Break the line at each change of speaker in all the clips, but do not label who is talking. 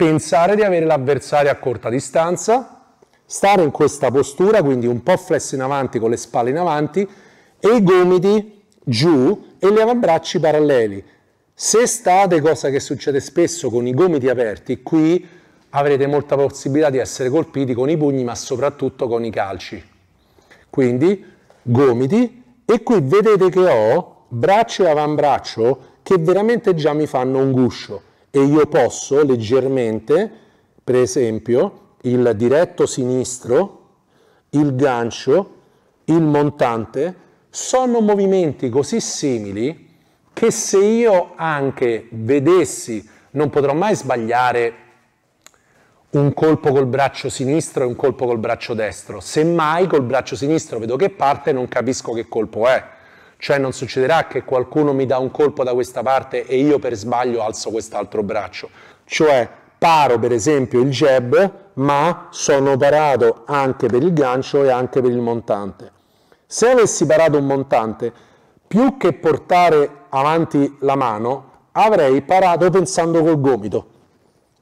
pensare di avere l'avversario a corta distanza, stare in questa postura, quindi un po' flesso in avanti con le spalle in avanti e i gomiti giù e gli avambracci paralleli. Se state, cosa che succede spesso con i gomiti aperti, qui avrete molta possibilità di essere colpiti con i pugni, ma soprattutto con i calci. Quindi gomiti e qui vedete che ho braccio e avambraccio che veramente già mi fanno un guscio e io posso leggermente, per esempio, il diretto sinistro, il gancio, il montante, sono movimenti così simili che se io anche vedessi, non potrò mai sbagliare un colpo col braccio sinistro e un colpo col braccio destro. Semmai col braccio sinistro vedo che parte e non capisco che colpo è. Cioè non succederà che qualcuno mi dà un colpo da questa parte e io per sbaglio alzo quest'altro braccio. Cioè paro per esempio il jab, ma sono parato anche per il gancio e anche per il montante. Se avessi parato un montante, più che portare avanti la mano, avrei parato pensando col gomito.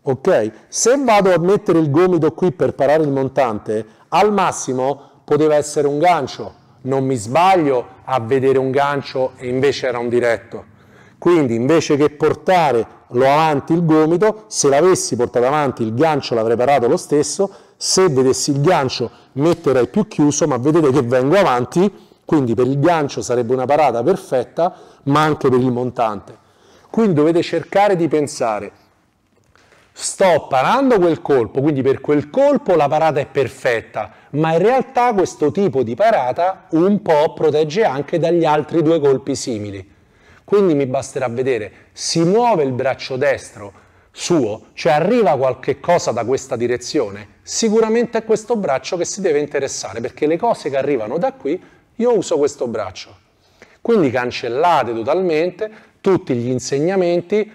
Ok? Se vado a mettere il gomito qui per parare il montante, al massimo poteva essere un gancio. Non mi sbaglio, a vedere un gancio e invece era un diretto. Quindi invece che portare lo avanti il gomito, se l'avessi portato avanti il gancio l'avrei parato lo stesso, se vedessi il gancio metterei più chiuso, ma vedete che vengo avanti, quindi per il gancio sarebbe una parata perfetta, ma anche per il montante. Quindi dovete cercare di pensare Sto parando quel colpo, quindi per quel colpo la parata è perfetta, ma in realtà questo tipo di parata un po' protegge anche dagli altri due colpi simili. Quindi mi basterà vedere, si muove il braccio destro suo, cioè arriva qualche cosa da questa direzione, sicuramente è questo braccio che si deve interessare, perché le cose che arrivano da qui, io uso questo braccio. Quindi cancellate totalmente tutti gli insegnamenti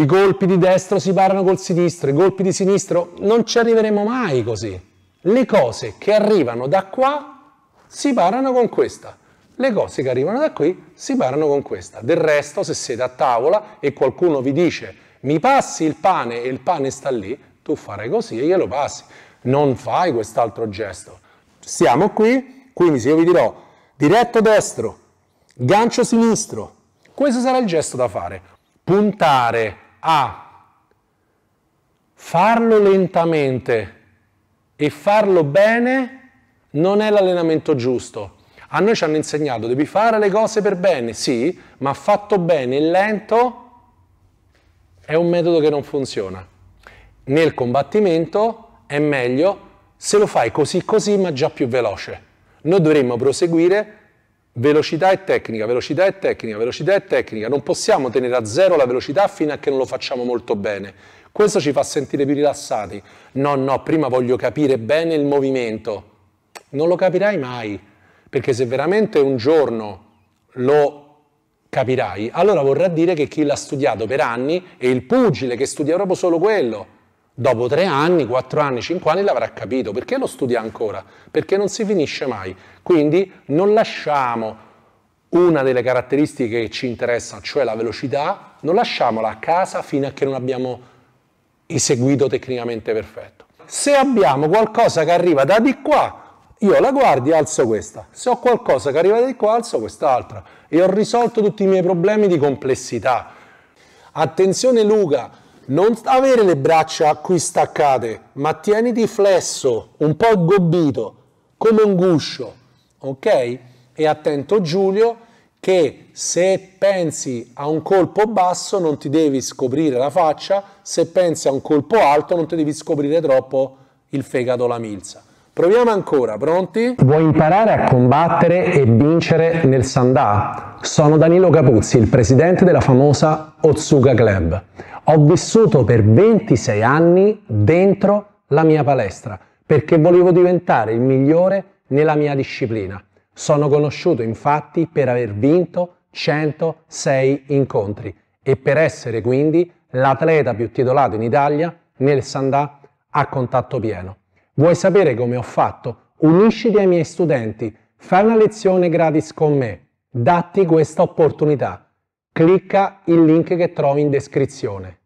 i colpi di destro si parano col sinistro, i colpi di sinistro, non ci arriveremo mai così. Le cose che arrivano da qua si parano con questa. Le cose che arrivano da qui si parano con questa. Del resto, se siete a tavola e qualcuno vi dice mi passi il pane e il pane sta lì, tu farai così e glielo passi. Non fai quest'altro gesto. Siamo qui, quindi se io vi dirò diretto destro, gancio sinistro, questo sarà il gesto da fare. Puntare a farlo lentamente e farlo bene non è l'allenamento giusto. A noi ci hanno insegnato, devi fare le cose per bene, sì, ma fatto bene e lento è un metodo che non funziona. Nel combattimento è meglio se lo fai così così ma già più veloce. Noi dovremmo proseguire velocità e tecnica, velocità e tecnica, velocità e tecnica. Non possiamo tenere a zero la velocità fino a che non lo facciamo molto bene. Questo ci fa sentire più rilassati. No, no, prima voglio capire bene il movimento. Non lo capirai mai, perché se veramente un giorno lo capirai, allora vorrà dire che chi l'ha studiato per anni è il pugile che studia proprio solo quello Dopo tre anni, quattro anni, cinque anni l'avrà capito. Perché lo studia ancora? Perché non si finisce mai. Quindi non lasciamo una delle caratteristiche che ci interessano, cioè la velocità, non lasciamola a casa fino a che non abbiamo eseguito tecnicamente perfetto. Se abbiamo qualcosa che arriva da di qua, io la guardi e alzo questa. Se ho qualcosa che arriva da di qua, alzo quest'altra. E ho risolto tutti i miei problemi di complessità. Attenzione Luca, non avere le braccia qui staccate, ma tieniti flesso, un po' gobbito, come un guscio, ok? E attento Giulio che se pensi a un colpo basso non ti devi scoprire la faccia, se pensi a un colpo alto non ti devi scoprire troppo il fegato la milza. Proviamo ancora, pronti? Vuoi imparare a combattere e vincere nel Sandà? Sono Danilo Capuzzi, il presidente della famosa Otsuga Club. Ho vissuto per 26 anni dentro la mia palestra perché volevo diventare il migliore nella mia disciplina. Sono conosciuto infatti per aver vinto 106 incontri e per essere quindi l'atleta più titolato in Italia nel Sandà a contatto pieno. Vuoi sapere come ho fatto? Unisciti ai miei studenti, fai una lezione gratis con me, datti questa opportunità. Clicca il link che trovi in descrizione.